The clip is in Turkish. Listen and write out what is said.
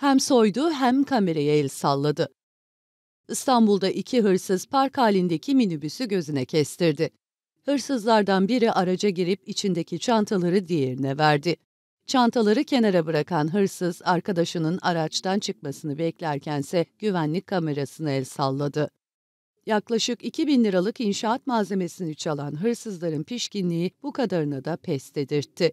Hem soydu hem kameraya el salladı. İstanbul'da iki hırsız park halindeki minibüsü gözüne kestirdi. Hırsızlardan biri araca girip içindeki çantaları diğerine verdi. Çantaları kenara bırakan hırsız arkadaşının araçtan çıkmasını beklerkense güvenlik kamerasına el salladı. Yaklaşık 2000 liralık inşaat malzemesini çalan hırsızların pişkinliği bu kadarına da pes dedirtti.